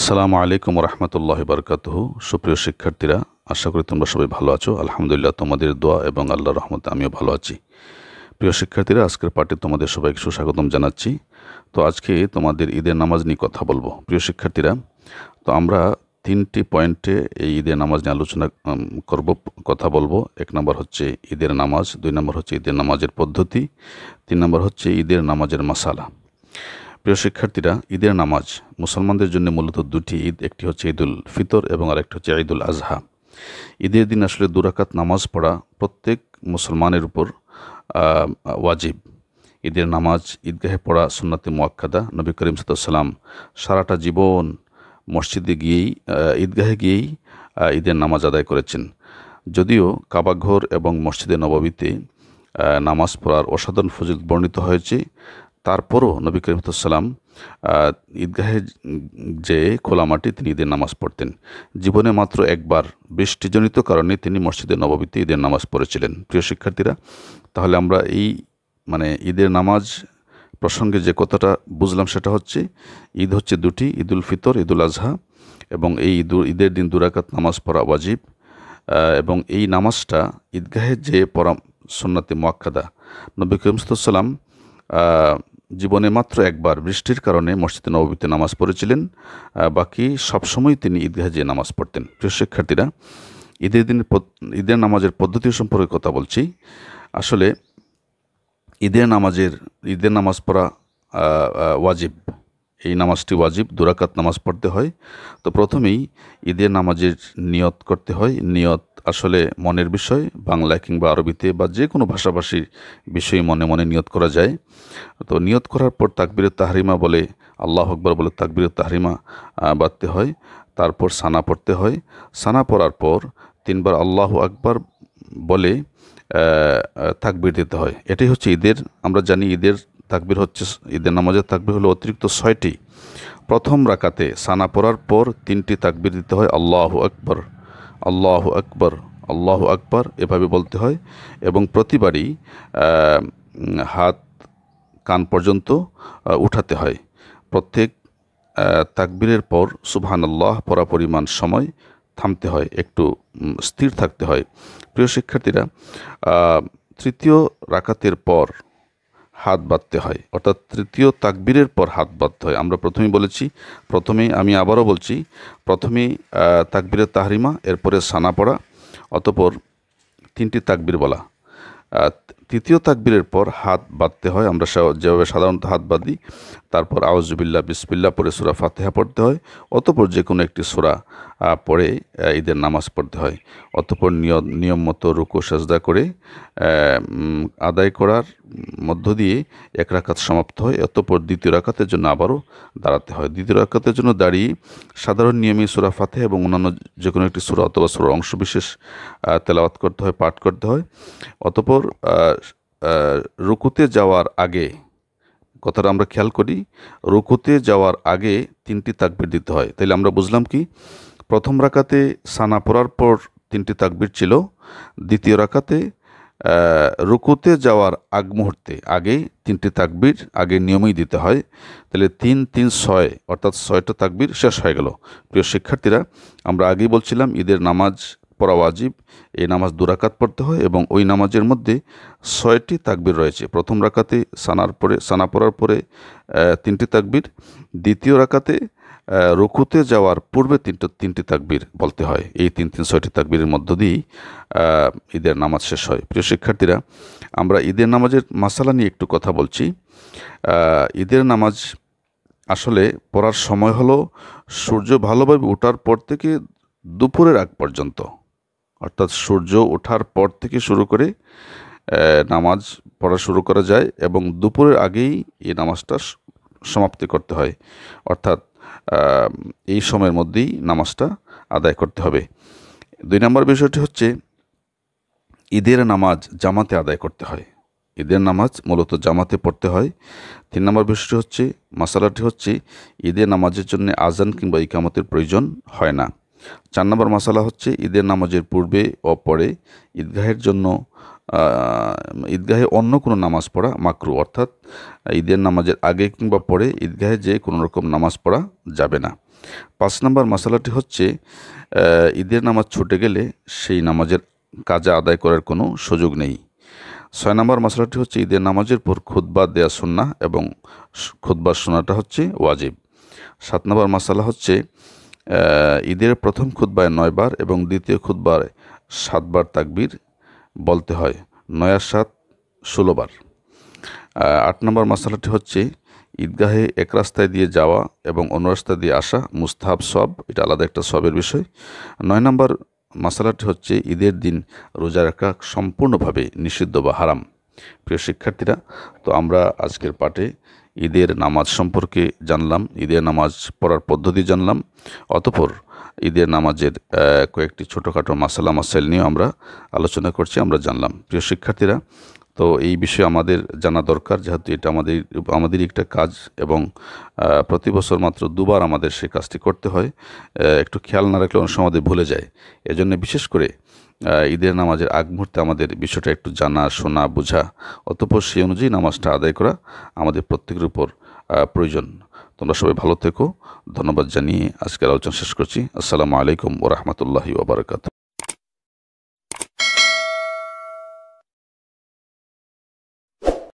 আসসালামু আলাইকুম রহমতুল্লাহ বরকাতহ সুপ্রিয় শিক্ষার্থীরা আশা করি তোমরা সবাই ভালো আছো আলহামদুলিল্লাহ তোমাদের দোয়া এবং আল্লাহ রহমতে আমিও ভালো আছি প্রিয় শিক্ষার্থীরা আজকের পাঠে তোমাদের সবাইকে সুস্বাগতম জানাচ্ছি তো আজকে তোমাদের ঈদের নামাজ নিয়ে কথা বলবো প্রিয় শিক্ষার্থীরা তো আমরা তিনটি পয়েন্টে এই ঈদের নামাজ নিয়ে আলোচনা করব কথা বলবো এক নম্বর হচ্ছে ঈদের নামাজ দুই নম্বর হচ্ছে ঈদের নামাজের পদ্ধতি তিন নম্বর হচ্ছে ঈদের নামাজের মশালা প্রিয় শিক্ষার্থীরা ঈদের নামাজ মুসলমানদের জন্য মূলত দুটি ঈদ একটি হচ্ছে ঈদুল ফিতর এবং আরেকটি হচ্ছে ঈদুল আজহা ঈদের দিন আসলে দুরাকাত নামাজ পড়া প্রত্যেক মুসলমানের উপর ওয়াজিব ঈদের নামাজ ঈদগাহে পড়া সুন্নাতি মোয়াক্কাদা নবী করিম সাদাম সারাটা জীবন মসজিদে গিয়েই ঈদগাহে গিয়েই ঈদের নামাজ আদায় করেছেন যদিও কাবাঘর এবং মসজিদে নবাবীতে নামাজ পড়ার অসাধারণ ফজিল বর্ণিত হয়েছে তারপরও নবী করিমতুসাল্লাম ঈদগাহে যে খোলা মাটি তিনি ঈদের নামাজ পড়তেন জীবনে মাত্র একবার বৃষ্টিজনিত কারণে তিনি মসজিদে নববীতে ঈদের নামাজ পড়েছিলেন প্রিয় শিক্ষার্থীরা তাহলে আমরা এই মানে ঈদের নামাজ প্রসঙ্গে যে কথাটা বুঝলাম সেটা হচ্ছে ঈদ হচ্ছে দুটি ঈদুল ফিতর ঈদুল আজহা এবং এই ঈদ ঈদের দিন দুরাকাত নামাজ পড়া ওয়াজিব এবং এই নামাজটা ঈদগাহে যে পড়া সন্নাতে মোয়াক্কাদা নবী করিমসাল্লাম জীবনে মাত্র একবার বৃষ্টির কারণে মসজিদে নবীতে নামাজ পড়েছিলেন বাকি সবসময় তিনি ঈদগাহে যেয়ে নামাজ পড়তেন প্রিয় শিক্ষার্থীরা ঈদের দিনের ঈদের নামাজের পদ্ধতি সম্পর্কে কথা বলছি আসলে ঈদের নামাজের ঈদের নামাজ পড়া ওয়াজিব এই নামাজটি ওয়াজিব দুরাকাত নামাজ পড়তে হয় তো প্রথমেই ঈদের নামাজের নিয়ত করতে হয় নিয়ত আসলে মনের বিষয় বাংলা কিংবা আরবিতে বা যে কোনো ভাষাভাষীর বিষয় মনে মনে নিয়ত করা যায় তো নিয়ত করার পর তাকবির তাহরিমা বলে আল্লাহ আকবর বলে তাকবির তাহরিমা বাঁধতে হয় তারপর সানা পড়তে হয় সানা পড়ার পর তিনবার আল্লাহ আকবর বলে তাকবির দিতে হয় এটাই হচ্ছে ঈদের আমরা জানি ঈদের তাকবির হচ্ছে ঈদের নামাজের তাকবির হলো অতিরিক্ত ছয়টি প্রথম রাকাতে সানা পড়ার পর তিনটি তাকবির দিতে হয় আল্লাহ আকবর আল্লাহ আকবর আল্লাহ আকবর এভাবে বলতে হয় এবং প্রতিবারই হাত কান পর্যন্ত উঠাতে হয় প্রত্যেক তাকবীরের পর সুবহান আল্লাহ পরা পরিমাণ সময় থামতে হয় একটু স্থির থাকতে হয় প্রিয় শিক্ষার্থীরা তৃতীয় রাকাতের পর হাত বাঁধতে হয় অর্থাৎ তৃতীয় তাকবীরের পর হাত বাঁধতে হয় আমরা প্রথমেই বলেছি প্রথমেই আমি আবারও বলছি প্রথমেই তাকবীরের তাহরিমা এরপরে সানা পড়া অতপর তিনটি তাকবীর বলা তৃতীয় তাকবীরের পর হাত বাঁধতে হয় আমরা যেভাবে সাধারণত হাত বাঁধি তারপর আউজবিল্লা বিসবিল্লা পরে সুরা ফাতেহা পড়তে হয় অতপর যে কোনো একটি সুরা পড়ে ঈদের নামাজ পড়তে হয় অতপর নিয়ম নিয়ম মতো রুকো সাজদা করে আদায় করার মধ্য দিয়ে এক রাকাত সমাপ্ত হয় অতপর দ্বিতীয় রাকাতের জন্য আবারও দাঁড়াতে হয় দ্বিতীয় রাখাতের জন্য দাঁড়িয়ে সাধারণ নিয়মে সুরা ফাতে এবং অন্যান্য যে কোনো একটি সুরা অথবা সুরা অংশবিশেষ তেলাওয়াত করতে হয় পাঠ করতে হয় অতপর রুকুতে যাওয়ার আগে কথাটা আমরা খেয়াল করি রুকুতে যাওয়ার আগে তিনটি তাকবির দিতে হয় তাহলে আমরা বুঝলাম কি প্রথম রাকাতে সানা পড়ার পর তিনটি তাকবির ছিল দ্বিতীয় রাকাতে রুকুতে যাওয়ার আগ মুহূর্তে আগে তিনটি তাকবির আগে নিয়মেই দিতে হয় তাহলে তিন তিন ছয় অর্থাৎ ছয়টা তাকবির শেষ হয়ে গেল প্রিয় শিক্ষার্থীরা আমরা আগেই বলছিলাম ঈদের নামাজ পড়া ওয়াজিব এই নামাজ দুরাকাত পড়তে হয় এবং ওই নামাজের মধ্যে ছয়টি তাকবির রয়েছে প্রথম রাকাতে সানার পরে সানা পড়ার পরে তিনটি তাকবির দ্বিতীয় রাকাতে রুকুতে যাওয়ার পূর্বে তিনটে তিনটি তাকবির বলতে হয় এই তিন তিন ছয়টি তাকবিরের মধ্য দিয়েই ঈদের নামাজ শেষ হয় প্রিয় শিক্ষার্থীরা আমরা ঈদের নামাজের মাসালা নিয়ে একটু কথা বলছি ঈদের নামাজ আসলে পড়ার সময় হলো সূর্য ভালোভাবে ওঠার পর থেকে দুপুরের আগ পর্যন্ত অর্থাৎ সূর্য ওঠার পর থেকে শুরু করে নামাজ পড়া শুরু করা যায় এবং দুপুরের আগেই এই নামাজটা সমাপ্তি করতে হয় অর্থাৎ এই সময়ের মধ্যেই নামাজটা আদায় করতে হবে দুই নম্বর বিষয়টি হচ্ছে ঈদের নামাজ জামাতে আদায় করতে হয় ঈদের নামাজ মূলত জামাতে পড়তে হয় তিন নম্বর বিষয়টি হচ্ছে মশালাটি হচ্ছে ঈদের নামাজের জন্য আজান কিংবা ইকামতের প্রয়োজন হয় না চার নম্বর মশালা হচ্ছে ঈদের নামাজের পূর্বে ও পরে ঈদগাহের জন্য ঈদগাহে অন্য কোনো নামাজ পড়া মাকরু অর্থাৎ ঈদের নামাজের আগে কিংবা পরে ঈদগাহে যে কোনো রকম নামাজ পড়া যাবে না পাঁচ নম্বর মশালাটি হচ্ছে ঈদের নামাজ ছুটে গেলে সেই নামাজের কাজে আদায় করার কোনো সুযোগ নেই ছয় নম্বর মশালাটি হচ্ছে ঈদের নামাজের পর খুদ্বা দেয়া সুন্না এবং খুদ্বার শোনাটা হচ্ছে ওয়াজিব সাত নম্বর মশালা হচ্ছে ঈদের প্রথম খুদ্বায় নয়বার এবং দ্বিতীয় খুদ্বার সাতবার তাকবির বলতে হয় নয়ার সাত ষোলোবার আট নম্বর মশালাটি হচ্ছে ঈদগাহে এক রাস্তায় দিয়ে যাওয়া এবং অন্য রাস্তায় দিয়ে আসা মুস্তাহাব সব এটা আলাদা একটা সবের বিষয় নয় নম্বর মশালাটি হচ্ছে ঈদের দিন রোজা রাখা সম্পূর্ণভাবে নিষিদ্ধ বা হারাম প্রিয় শিক্ষার্থীরা তো আমরা আজকের পাঠে ঈদের নামাজ সম্পর্কে জানলাম ঈদের নামাজ পড়ার পদ্ধতি জানলাম অতপর ঈদের নামাজের কয়েকটি ছোটোখাটো মাসালা মাসাইল নিয়েও আমরা আলোচনা করছি আমরা জানলাম প্রিয় শিক্ষার্থীরা তো এই বিষয়ে আমাদের জানা দরকার যেহেতু এটা আমাদের আমাদের একটা কাজ এবং প্রতি বছর মাত্র দুবার আমাদের সে কাজটি করতে হয় একটু খেয়াল না রাখলে অনেক সময় আমাদের ভুলে যায় এজন্য বিশেষ করে ঈদের নামাজের আগ মুহূর্তে আমাদের বিষয়টা একটু জানা শোনা বোঝা অতপর সেই অনুযায়ী নামাজটা আদায় করা আমাদের প্রত্যেকের উপর প্রয়োজন তোমরা সবাই ভালো থেকো ধন্যবাদ জানিয়ে আজকের আলোচনা শেষ করছি আসসালামু আলাইকুম ও রহমতুল্লাহি